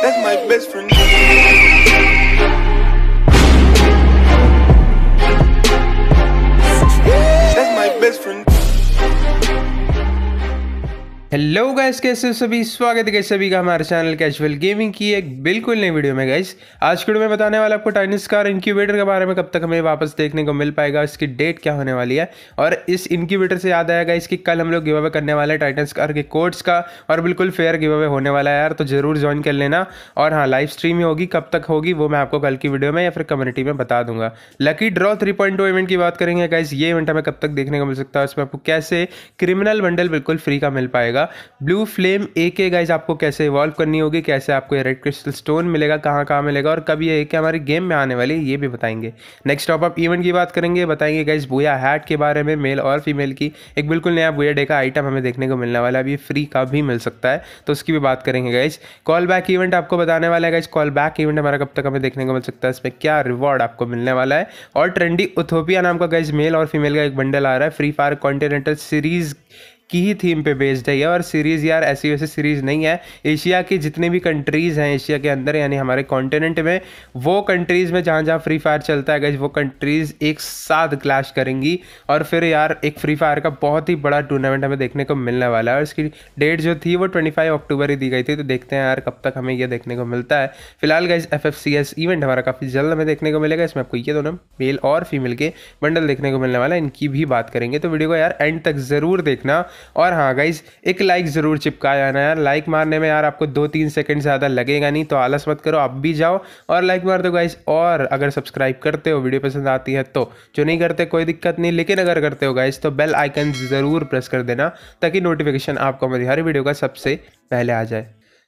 That's my best friend. That's my best friend. Hello guys कैसे सभी स्वागत है सभी का हमारे चैनल कैजुअल गेमिंग की एक बिल्कुल नई वीडियो में गैस आज की वीडियो में बताने वाला आपको टाइनिस कार इंक्यूबेटर के बारे में कब तक हमें वापस देखने को मिल पाएगा इसकी डेट क्या होने वाली है और इस इंक्यूबेटर से याद आएगा इसकी कल हम लोग गिव अवे करने वाले टाइटनस टाइटन्स कार के कोर्ट्स का और बिल्कुल फेयर गिव अवे होने वाला है यार तो जरूर ज्वाइन कर लेना और हाँ लाइव स्ट्रीम होगी कब तक होगी वो मैं आपको कल की वीडियो में या फिर कम्युनिटी में बता दूंगा लकी ड्रॉ थ्री इवेंट की बात करेंगे गाइस ये इवेंट हमें कब तक देखने को मिल सकता है उसमें आपको कैसे क्रिमिनल बंडल बिल्कुल फ्री का मिल पाएगा जाएगा ब्लू फ्लेम ए के गाइज आपको कैसे इवॉल्व करनी होगी कैसे आपको ये रेड क्रिस्टल स्टोन मिलेगा कहाँ कहाँ मिलेगा और कब ये ए के हमारे गेम में आने वाली ये भी बताएंगे नेक्स्ट टॉप अप इवेंट की बात करेंगे बताएंगे गाइज बुया हैट के बारे में मेल और फीमेल की एक बिल्कुल नया बुया डे का आइटम हमें देखने को मिलने वाला है अभी फ्री का भी मिल सकता है तो उसकी भी बात करेंगे गाइज कॉल बैक इवेंट आपको बताने वाला है गाइज कॉल बैक इवेंट हमारा कब तक हमें देखने को मिल सकता है इसमें क्या रिवॉर्ड आपको मिलने वाला है और ट्रेंडी उथोपिया नाम का गाइज मेल और फीमेल का एक बंडल आ रहा है फ्री फायर कॉन्टिनेंटल सीरीज की ही थीम पे बेस्ड है ये और सीरीज़ यार ऐसी वैसी सीरीज़ नहीं है एशिया की जितनी भी कंट्रीज़ हैं एशिया के अंदर यानी हमारे कॉन्टिनेंट में वो कंट्रीज़ में जहाँ जहाँ फ्री फायर चलता है गई वो कंट्रीज़ एक साथ क्लैश करेंगी और फिर यार एक फ्री फायर का बहुत ही बड़ा टूर्नामेंट हमें देखने को मिलने वाला है और इसकी डेट जो थी वो ट्वेंटी अक्टूबर ही दी गई थी तो देखते हैं यार कब तक हमें यह देखने को मिलता है फिलहाल गाइज एफ इवेंट हमारा काफ़ी जल्द हमें देखने को मिलेगा इसमें आपको ये दोनों मेल और फीमेल के बंडल देखने को मिलने वाला है इनकी भी बात करेंगे तो वीडियो को यार एंड तक ज़रूर देखना और हाँ गाइज एक लाइक ज़रूर चिपका जाना यार लाइक मारने में यार आपको दो तीन सेकंड ज़्यादा लगेगा नहीं तो आलस मत करो आप भी जाओ और लाइक मार दो गाइज और अगर सब्सक्राइब करते हो वीडियो पसंद आती है तो जो नहीं करते कोई दिक्कत नहीं लेकिन अगर करते हो गाइज तो बेल आइकन ज़रूर प्रेस कर देना ताकि नोटिफिकेशन आपको मेरी हर वीडियो का सबसे पहले आ जाए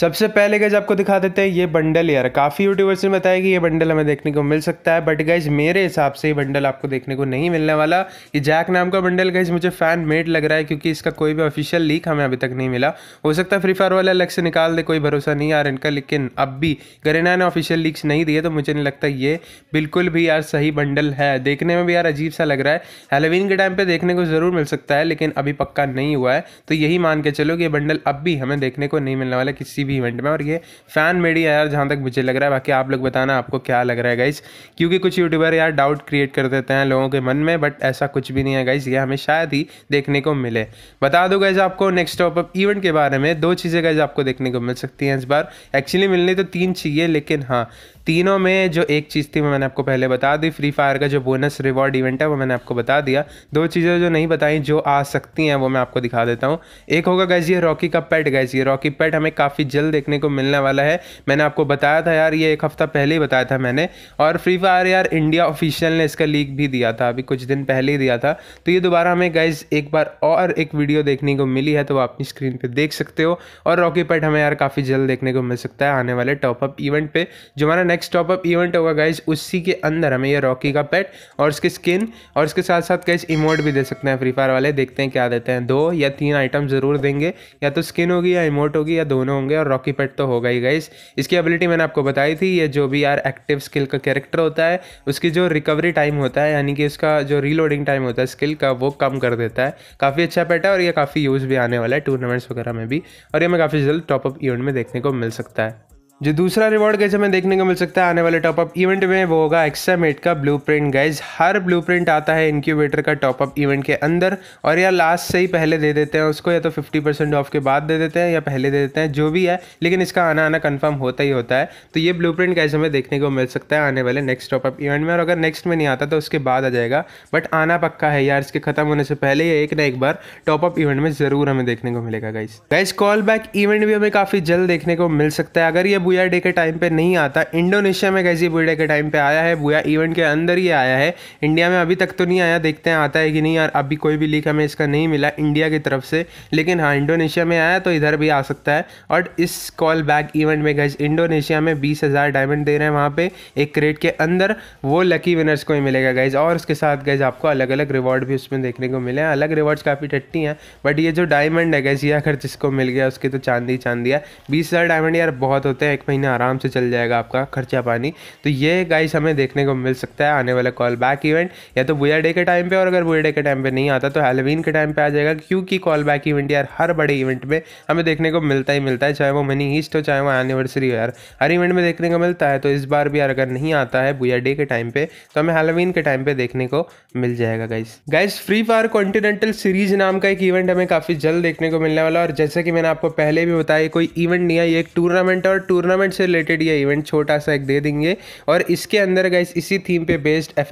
सबसे पहले गज आपको दिखा देते हैं ये बंडल यार काफ़ी यूट्यूबर्स ने बताया कि ये बंडल हमें देखने को मिल सकता है बट गैज मेरे हिसाब से ये बंडल आपको देखने को नहीं मिलने वाला ये जैक नाम का बंडल गैज मुझे फ़ैन मेड लग रहा है क्योंकि इसका कोई भी ऑफिशियल लीक हमें अभी तक नहीं मिला हो सकता फ्री फायर वाला अलग से निकाल दे कोई भरोसा नहीं यार इनका लेकिन अब भी गरेना ने ऑफिशियल लीक्स नहीं दिए तो मुझे नहीं लगता ये बिल्कुल भी यार सही बंडल है देखने में भी यार अजीब सा लग रहा है हेलोविन के टाइम पर देखने को ज़रूर मिल सकता है लेकिन अभी पक्का नहीं हुआ है तो यही मान के चलो कि ये बंडल अब भी हमें देखने को नहीं मिलने वाला किसी किसी भी इवेंट में और ये फ़ैन मेड ही है यार जहाँ तक मुझे लग रहा है बाकी आप लोग बताना आपको क्या लग रहा है गाइज क्योंकि कुछ यूट्यूबर यार डाउट क्रिएट कर देते हैं लोगों के मन में बट ऐसा कुछ भी नहीं है गाइज ये हमें शायद ही देखने को मिले बता दो गाइज आपको नेक्स्ट टॉप अप इवेंट के बारे में दो चीज़ें गाइज आपको देखने को मिल सकती हैं इस बार एक्चुअली मिलने तो तीन चाहिए लेकिन हाँ तीनों में जो एक चीज़ थी वो मैंने आपको पहले बता दी फ्री फायर का जो बोनस रिवॉर्ड इवेंट है वो मैंने आपको बता दिया दो चीज़ें जो नहीं बताई जो आ सकती हैं वो मैं आपको दिखा देता हूँ एक होगा गैस ये रॉकी का पेट गैस ये रॉकी पेट हमें काफ़ी जल्द देखने को मिलने वाला है मैंने आपको बताया था यार ये एक हफ्ता पहले ही बताया था मैंने और फ्री फायर यार इंडिया ऑफिशियल ने इसका लीक भी दिया था अभी कुछ दिन पहले ही दिया था तो ये दोबारा हमें गैस एक बार और एक वीडियो देखने को मिली है तो आप अपनी स्क्रीन पर देख सकते हो और रॉकी पेट हमें यार काफ़ी जल्द देखने को मिल सकता है आने वाले टॉपअप इवेंट पर जो हमारा नेक्स्ट टॉप अप इवेंट होगा गाइज उसी के अंदर हमें ये रॉकी का पेट और उसकी स्किन और उसके साथ साथ गाइज इमोट भी दे सकते हैं फ्री फायर वाले देखते हैं क्या देते हैं दो या तीन आइटम ज़रूर देंगे या तो स्किन होगी या इमोट होगी या दोनों होंगे और रॉकी पेट तो होगा ही गाइज इसकी एबिलिटी मैंने आपको बताई थी ये जो भी यार एक्टिव स्किल का कैरेक्टर होता है उसकी जो रिकवरी टाइम होता है यानी कि उसका जो रीलोडिंग टाइम होता है स्किल का वो कम कर देता है काफ़ी अच्छा पेट है और ये काफ़ी यूज़ भी आने वाला है टूर्नामेंट्स वगैरह में भी और ये हमें काफ़ी जल्द टॉपअप इवेंट में देखने को मिल सकता है जो दूसरा रिवॉर्ड गैस हमें देखने को मिल सकता है आने वाले टॉपअप इवेंट में वो होगा एक्सएम एट का ब्लू प्रिंट गैस हर ब्लू प्रिंट आता है इंक्यूबेटर का टॉपअप इवेंट के अंदर और या लास्ट से ही पहले दे देते हैं उसको या तो फिफ्टी परसेंट ऑफ के बाद दे देते हैं या पहले दे देते हैं जो भी है लेकिन इसका आना आना कन्फर्म होता ही होता है तो ये ब्लू प्रिंट गैस हमें देखने को मिल सकता है आने वाले नेक्स्ट टॉपअप इवेंट में और अगर नेक्स्ट में नहीं आता तो उसके बाद आ जाएगा बट आना पक्का है यार इसके खत्म होने से पहले ही एक ना एक बार टॉपअप इवेंट में ज़रूर हमें देखने को मिलेगा guys guys call back event भी हमें काफ़ी जल्द देखने को मिल सकता है अगर ये बुया डे के टाइम पे नहीं आता इंडोनेशिया में कैसे बुया डे के टाइम पे आया है बुया इवेंट के अंदर ही आया है इंडिया में अभी तक तो नहीं आया देखते हैं आता है कि नहीं यार अभी कोई भी लीक हमें इसका नहीं मिला इंडिया की तरफ से लेकिन हाँ इंडोनेशिया में आया तो इधर भी आ सकता है और इस कॉल बैक इवेंट में गैस इंडोनेशिया में बीस हज़ार डायमंड दे रहे हैं वहाँ पर एक क्रेट के अंदर वो लकी विनर्स को ही मिलेगा गैज और उसके साथ गैज आपको अलग अलग रिवॉर्ड भी उसमें देखने को मिले हैं अलग रिवॉर्ड्स काफ़ी टट्टी हैं बट ये जो डायमंड है गैज ये अगर जिसको मिल गया उसके तो चांदी चांदी है बीस हज़ार डायमंड यार बहुत होते हैं एक महीना आराम से चल जाएगा आपका खर्चा पानी तो ये गाइस हमें देखने को मिल सकता है आने वाला कॉल बैक इवेंट या तो बुआ डे के टाइम पे और अगर बुआ डे के टाइम पे नहीं आता तो हेलोवीन के टाइम पे आ जाएगा क्योंकि कॉल बैक इवेंट यार हर बड़े इवेंट में हमें देखने को मिलता ही मिलता है चाहे वो मनी ईस्ट हो चाहे वो एनिवर्सरी हो यार हर इवेंट में देखने को मिलता है तो इस बार भी यार अगर नहीं आता है बुआ डे के टाइम पर तो हमें हेलोवीन के टाइम पर देखने को मिल जाएगा guys guys Free Fire continental series नाम का एक इवेंट हमें काफ़ी जल्द देखने को मिलने वाला और जैसे कि मैंने आपको पहले भी बताया कोई इवेंट नहीं है ये एक टूर्नामेंट और टूर्नामेंट टूर्नामेंट से रिलेटेड ये इवेंट छोटा सा एक दे देंगे और इसके अंदर गाइस इसी थीम पे बेस्ड एफ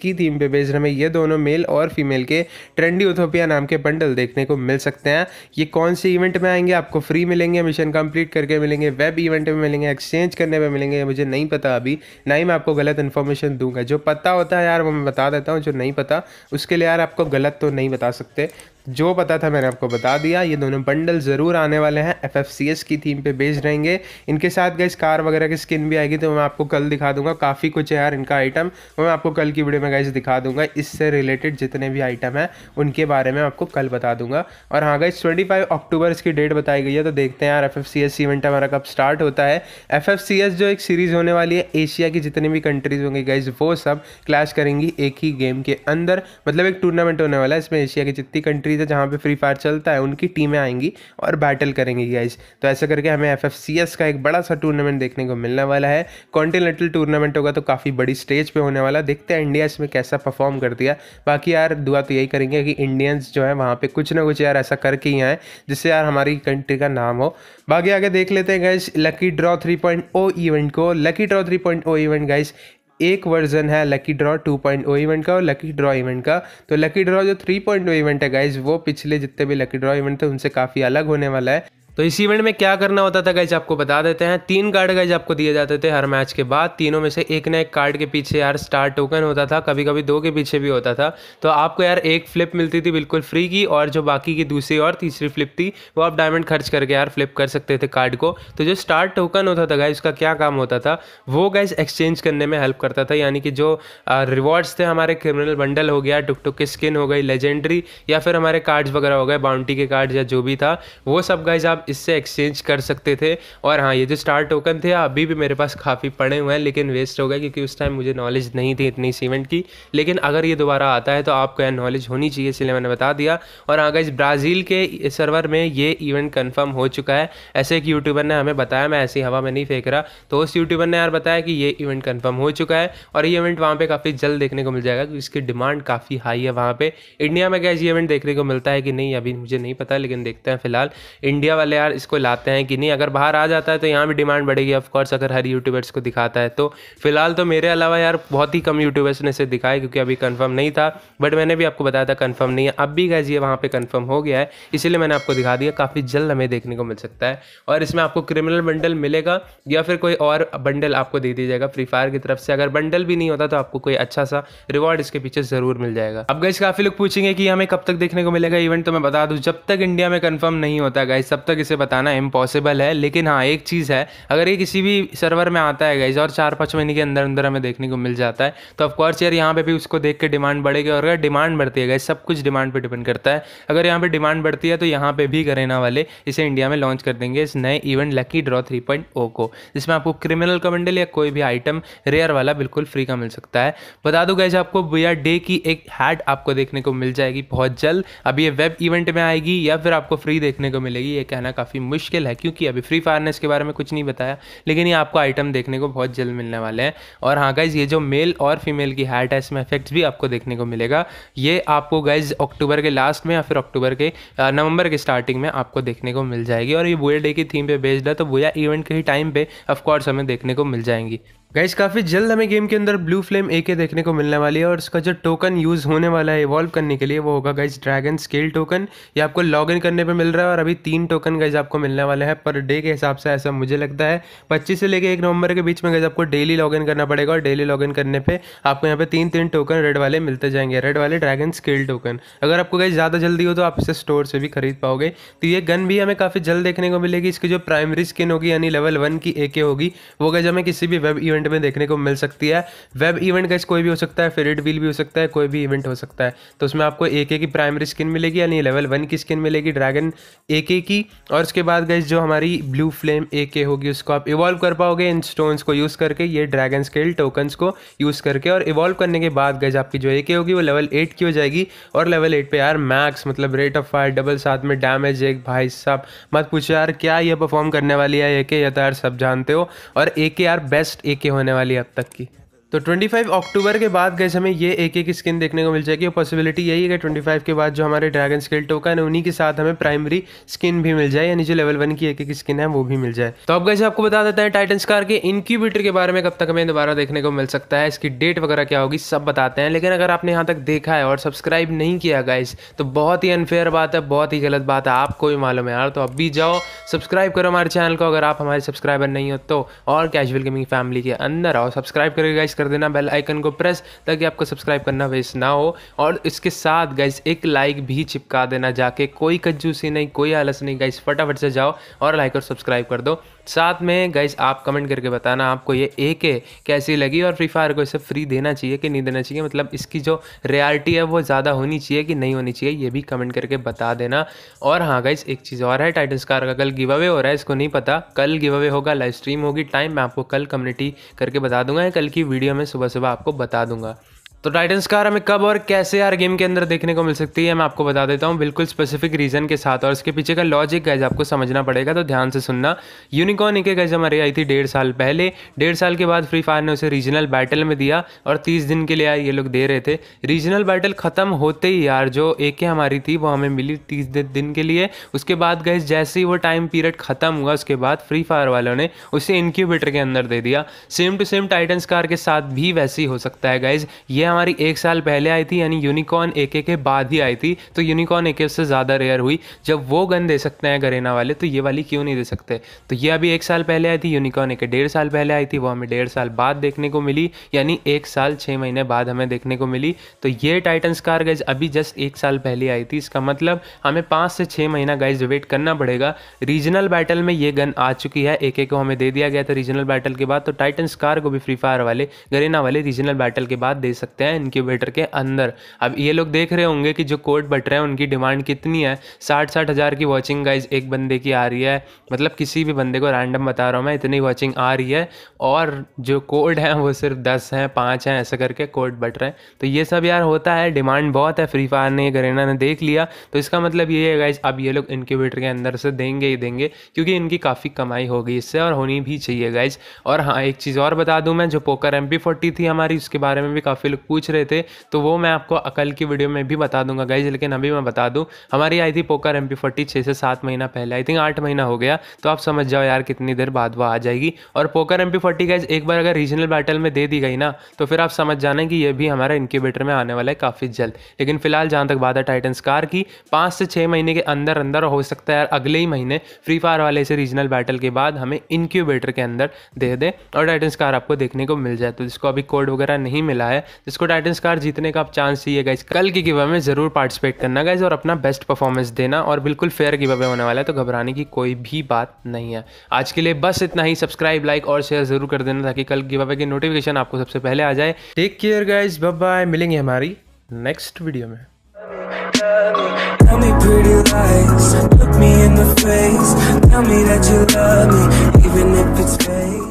की थीम पे बेस्ड हमें ये दोनों मेल और फीमेल के ट्रेंडी उथोपिया नाम के बंडल देखने को मिल सकते हैं ये कौन से इवेंट में आएंगे आपको फ्री मिलेंगे मिशन कंप्लीट करके मिलेंगे वेब इवेंट में मिलेंगे एक्सचेंज करने में मिलेंगे मुझे नहीं पता अभी ना ही मैं आपको गलत इन्फॉर्मेशन दूंगा जो पता होता है यार वो मैं बता देता हूँ जो नहीं पता उसके लिए यार आपको गलत तो नहीं बता सकते जो पता था मैंने आपको बता दिया ये दोनों बंडल ज़रूर आने वाले हैं एफ एफ सी एस की थीम पे बेस्ड रहेंगे इनके साथ गई कार वगैरह की स्किन भी आएगी तो मैं आपको कल दिखा दूंगा काफ़ी कुछ है यार इनका आइटम वो मैं आपको कल की वीडियो में गाइज दिखा दूंगा इससे रिलेटेड जितने भी आइटम हैं उनके बारे में आपको कल बता दूंगा और हाँ गाइज ट्वेंटी फाइव अक्टूबर इसकी डेट बताई गई है तो देखते हैं यार F F C S event हमारा कब स्टार्ट होता है एफ एफ सी एस जो एक सीरीज़ होने वाली है एशिया की जितनी भी कंट्रीज़ होंगी गाइज वो सब क्लैश करेंगी एक ही गेम के अंदर मतलब एक टूर्नामेंट होने वाला है इसमें एशिया की जितनी कंट्री कंट्रीज है जहाँ पे फ्री फायर चलता है उनकी टीमें आएंगी और बैटल करेंगी गाइज तो ऐसा करके हमें एफ का एक बड़ा सा टूर्नामेंट देखने को मिलने वाला है कॉन्टिनेंटल टूर्नामेंट होगा तो काफ़ी बड़ी स्टेज पर होने वाला देखते हैं इंडिया इसमें कैसा परफॉर्म कर दिया बाकी यार दुआ तो यही करेंगे कि इंडियंस जो है वहाँ पर कुछ ना कुछ यार ऐसा करके ही आए जिससे यार हमारी कंट्री का नाम हो बाकी आगे देख लेते हैं guys lucky draw three event को lucky draw three event guys एक वर्जन है lucky draw two point O event का और लकी ड्रॉ इवेंट का तो लकी ड्रॉ जो थ्री पॉइंट ओ इवेंट है गाइज वो पिछले जितने भी लकी ड्रॉ इवेंट थे उनसे काफ़ी अलग होने वाला है तो इस इवेंट में क्या करना होता था गाइज आपको बता देते हैं तीन कार्ड गाइज आपको दिए जाते थे हर मैच के बाद तीनों में से एक ना एक कार्ड के पीछे यार स्टार टोकन होता था कभी कभी दो के पीछे भी होता था तो आपको यार एक फ्लिप मिलती थी बिल्कुल फ्री की और जो बाकी की दूसरी और तीसरी फ्लिप थी वो आप डायमंड खर्च करके यार फ्लिप कर सकते थे कार्ड को तो जो स्टार टोकन होता था गाइज उसका क्या काम होता था वो गाइज एक्सचेंज करने में हेल्प करता था यानी कि जो रिवॉर्ड्स थे हमारे क्रिमिनल बंडल हो गया टुक टुक की स्किन हो गई लेजेंडरी या फिर हमारे कार्ड्स वगैरह हो गए बाउंड्री के कार्ड या जो भी था वो सब गाइज आप इससे एक्सचेंज कर सकते थे और हाँ ये जो स्टार टोकन थे अभी भी मेरे पास काफ़ी पड़े हुए हैं लेकिन वेस्ट हो गए क्योंकि उस टाइम मुझे नॉलेज नहीं थी इतनी इस इवेंट की लेकिन अगर ये दोबारा आता है तो आपको यह नॉलेज होनी चाहिए इसलिए मैंने बता दिया और हाँ इस ब्राज़ील के सर्वर में ये इवेंट कन्फर्म हो चुका है ऐसे एक यूट्यूबर ने हमें बताया मैं ऐसी हवा में नहीं फेंक रहा तो उस यूट्यूबर ने यार बताया कि ये इवेंट कन्फर्म हो चुका है और ये इवेंट वहाँ पर काफ़ी जल्द देखने को मिल जाएगा क्योंकि इसकी डिमांड काफ़ी हाई है वहाँ पर इंडिया में गए ये इवेंट देखने को मिलता है कि नहीं अभी मुझे नहीं पता लेकिन देखते हैं फिलहाल इंडिया वाले वाले यार इसको लाते हैं कि नहीं अगर बाहर आ जाता है तो यहाँ भी डिमांड बढ़ेगी ऑफकोर्स अगर हर यूट्यूबर्स को दिखाता है तो फिलहाल तो मेरे अलावा यार बहुत ही कम यूट्यूबर्स ने इसे दिखाया क्योंकि अभी कन्फर्म नहीं था बट मैंने भी आपको बताया था कन्फर्म नहीं है अब भी गैज ये वहाँ पर कन्फर्म हो गया है इसीलिए मैंने आपको दिखा दिया काफ़ी जल्द हमें देखने को मिल सकता है और इसमें आपको क्रिमिनल बंडल मिलेगा या फिर कोई और बंडल आपको दे दिया जाएगा फ्री फायर की तरफ से अगर बंडल भी नहीं होता तो आपको कोई अच्छा सा रिवॉर्ड इसके पीछे ज़रूर मिल जाएगा अब गैस काफ़ी लोग पूछेंगे कि हमें कब तक देखने को मिलेगा इवेंट तो मैं बता दूँ जब तक इंडिया में कन्फर्म नहीं होता गैस तब तक किसे बताना इम्पॉसिबल है लेकिन हाँ एक चीज़ है अगर ये किसी भी सर्वर में आता है गाइज और चार पाँच महीने के अंदर अंदर हमें देखने को मिल जाता है तो ऑफकोर्स यार यहाँ पे भी उसको देख के डिमांड बढ़ेगी और अगर डिमांड बढ़ती है गाइज सब कुछ डिमांड पर डिपेंड करता है अगर यहाँ पर डिमांड बढ़ती है तो यहाँ पर भी करेना वाले इसे इंडिया में लॉन्च कर देंगे इस नए इवेंट लकी ड्रॉ थ्री को जिसमें आपको क्रिमिनल कमेंडल या कोई भी आइटम रेयर वाला बिल्कुल फ्री का मिल सकता है बता दो गाइज आपको वी डे की एक हैड आपको देखने को मिल जाएगी बहुत जल्द अभी ये वेब इवेंट में आएगी या फिर आपको फ्री देखने को मिलेगी ये कहना काफ़ी मुश्किल है क्योंकि अभी फ्री फायर ने इसके बारे में कुछ नहीं बताया लेकिन ये आपको आइटम देखने को बहुत जल्द मिलने वाले हैं और हाँ गाइज ये जो मेल और फीमेल की हैट है इसमें इफेक्ट्स भी आपको देखने को मिलेगा ये आपको गाइज अक्टूबर के लास्ट में या फिर अक्टूबर के नवंबर के स्टार्टिंग में आपको देखने को मिल जाएगी और ये बुए डे की थीम पर बेस्ड है तो बुआ इवेंट के ही टाइम पे ऑफकोर्स हमें देखने को मिल जाएंगी गाइस काफ़ी जल्द हमें गेम के अंदर ब्लू फ्लेम ए के देखने को मिलने वाली है और उसका जो टोकन यूज़ होने वाला है इवॉल्व करने के लिए वो होगा गाइस ड्रैगन स्केल टोकन ये आपको लॉग इन करने पे मिल रहा है और अभी तीन टोकन गाइस आपको मिलने वाले हैं पर डे के हिसाब से ऐसा मुझे लगता है पच्चीस से लेकर एक नवंबर के बीच में गाइज आपको डेली लॉग इन करना पड़ेगा और डेली लॉग इन करने पर आपको यहाँ पर तीन तीन टोकन रेड वाले मिलते जाएंगे रेड वाले ड्रैगन स्केल टोकन अगर आपको गाइज ज़्यादा जल्दी हो तो आप इसे स्टोर से भी खरीद पाओगे तो ये गन भी हमें काफ़ी जल्द देखने को मिलेगी इसकी जो प्राइमरी स्किन होगी यानी लेवल वन की ए होगी वो गाइज हमें किसी भी वेब इवेंट इवेंट में देखने को मिल सकती है वेब इवेंट का कोई भी हो सकता है फेरिट व्हील भी हो सकता है कोई भी इवेंट हो सकता है तो उसमें आपको एक एक की प्राइमरी स्किन मिलेगी यानी लेवल वन की स्किन मिलेगी ड्रैगन एक एक की और उसके बाद गई जो हमारी ब्लू फ्लेम ए के होगी उसको आप इवॉल्व कर पाओगे इन स्टोन्स को यूज़ करके ये ड्रैगन स्केल टोकन्स को यूज़ करके और इवॉल्व करने के बाद गज आपकी जो ए के होगी वो लेवल एट की हो जाएगी और लेवल एट पर यार मैक्स मतलब रेट ऑफ फायर डबल साथ में डैमेज एक भाई साहब मत पूछो यार क्या ये परफॉर्म करने वाली है ए के या तो यार सब जानते हो और ए के यार बेस्ट ए के होने वाली अब तक की तो 25 अक्टूबर के बाद गए हमें ये एक एक स्किन देखने को मिल जाएगी और पॉसिबिलिटी यही है कि 25 के बाद जो हमारे ड्रैगन स्किल टोकन है उन्हीं के साथ हमें प्राइमरी स्किन भी मिल जाए यानी जो लेवल वन की एक एक स्किन है वो भी मिल जाए तो अब गैसे आपको बता देते हैं टाइटन स्कार के इनक्यूबेटर के बारे में कब तक हमें दोबारा देखने को मिल सकता है इसकी डेट वगैरह क्या होगी सब बताते हैं लेकिन अगर आपने यहाँ तक देखा है और सब्सक्राइब नहीं किया गाइस तो बहुत ही अनफेयर बात है बहुत ही गलत बात है आपको भी मालूम है यार तो अब भी जाओ सब्सक्राइब करो हमारे चैनल को अगर आप हमारे सब्सक्राइबर नहीं हो तो और कैजुअल गेमिंग फैमिली के अंदर आओ सब्सक्राइब करोगे गाइस कर देना बेल आइकन को प्रेस ताकि आपको सब्सक्राइब करना वेस्ट ना हो और इसके साथ गाइज एक लाइक भी चिपका देना जाके कोई कज्जूसी नहीं कोई आलस नहीं गाइज फटाफट से जाओ और लाइक और सब्सक्राइब कर दो साथ में गाइज आप कमेंट करके बताना आपको ये ए के कैसी लगी और फ्री फायर को इसे फ्री देना चाहिए कि नहीं देना चाहिए मतलब इसकी जो रियलिटी है वो ज़्यादा होनी चाहिए कि नहीं होनी चाहिए ये भी कमेंट करके बता देना और हाँ गाइज एक चीज़ और है टाइटन स्कार का कल गिव अवे हो रहा है इसको नहीं पता कल गिव अवे होगा लाइव स्ट्रीम होगी टाइम मैं आपको कल कम्युनिटी करके बता दूंगा या कल की वीडियो में सुबह सुबह आपको बता दूंगा तो टाइटन्स कार हमें कब और कैसे यार गेम के अंदर देखने को मिल सकती है मैं आपको बता देता हूँ बिल्कुल स्पेसिफिक रीजन के साथ और इसके पीछे का लॉजिक गैज आपको समझना पड़ेगा तो ध्यान से सुनना यूनिकॉर्न एक गैज हमारी आई थी डेढ़ साल पहले डेढ़ साल के बाद फ्री फायर ने उसे रीजनल बैटल में दिया और तीस दिन के लिए यार ये लोग दे रहे थे रीजनल बैटल खत्म होते ही यार जो एक हमारी थी वो हमें मिली तीस दिन के लिए उसके बाद गैज जैसे ही वो टाइम पीरियड खत्म हुआ उसके बाद फ्री फायर वालों ने उसे इनक्यूबेटर के अंदर दे दिया same to same titans car के साथ भी वैसे ही हो सकता है गैज ये हमारी एक साल पहले आई थी यानी यूनिकॉर्न ए के के बाद ही आई थी तो यूनिकॉर्न ए के से ज़्यादा रेयर हुई जब वो गन दे सकते हैं गरेना वाले तो ये वाली क्यों नहीं दे सकते तो ये अभी एक साल पहले आई थी यूनिकॉर्न ए के डेढ़ साल पहले आई थी वो हमें डेढ़ साल बाद देखने को मिली यानी एक साल छः महीने बाद हमें देखने को मिली तो ये टाइटन स्कार गैज अभी जस्ट एक साल पहले आई थी इसका मतलब हमें पाँच से छः महीना गैज वेट करना पड़ेगा रीजनल बैटल में ये गन आ चुकी है ए के को हमें दे दिया गया था रीजनल बैटल के बाद तो टाइटन स्कार को भी फ्री फायर वाले गरेना वाले रीजनल बैटल के बाद दे सकते सकते हैं इनक्यूबेटर के अंदर अब ये लोग देख रहे होंगे कि जो कोड बट रहे हैं उनकी डिमांड कितनी है साठ साठ हज़ार की वॉचिंग गाइज एक बंदे की आ रही है मतलब किसी भी बंदे को रैंडम बता रहा हूँ मैं इतनी वॉचिंग आ रही है और जो कोड हैं वो सिर्फ दस हैं पाँच हैं ऐसे करके कोड बट रहे हैं तो ये सब यार होता है डिमांड बहुत है फ्री फायर ने गरेना ने देख लिया तो इसका मतलब ये है गाइज अब ये लोग इनक्यूबेटर के अंदर से देंगे ही देंगे क्योंकि इनकी काफ़ी कमाई होगी इससे और होनी भी चाहिए गाइज और हाँ एक चीज़ और बता दूँ मैं जो पोकर एम फोर्टी थी हमारी उसके बारे में भी काफ़ी लोग पूछ रहे थे तो वो मैं आपको अकल की वीडियो में भी बता दूंगा गाइज लेकिन अभी मैं बता दूँ हमारी आई थी पोकर एम पी फोर्टी छः से सात महीना पहले आई थिंक आठ महीना हो गया तो आप समझ जाओ यार कितनी देर बाद वह आ जाएगी और poker M P forty guys एक बार अगर रीजनल बैटल में दे दी गई ना तो फिर आप समझ जाना कि ये भी हमारा इनक्यूबेटर में आने वाला है काफ़ी जल्द लेकिन फिलहाल जहाँ तक बात है टाइटन स्कार की पाँच से छः महीने के अंदर अंदर हो सकता है यार अगले ही महीने फ्री फायर वाले से रीजनल बैटल के बाद हमें इंक्यूबेटर के अंदर दे दे और टाइटन स्कार आपको देखने को मिल जाए तो जिसको अभी कोड वगैरह नहीं मिला है जिसको डिस्को टाइटन्स कार जीतने का आप चांस चाहिए गाइज कल की गिवे में जरूर पार्टिसिपेट करना गाइज और अपना बेस्ट परफॉर्मेंस देना और बिल्कुल फेयर गिवे होने वाला है तो घबराने की कोई भी बात नहीं है आज के लिए बस इतना ही सब्सक्राइब लाइक और शेयर जरूर कर देना ताकि कल गिवे की नोटिफिकेशन आपको सबसे पहले आ जाए टेक केयर गाइज बाय मिलेंगे हमारी नेक्स्ट वीडियो में Tell me pretty lies, look me in the face Tell me that you love me, even if it's fake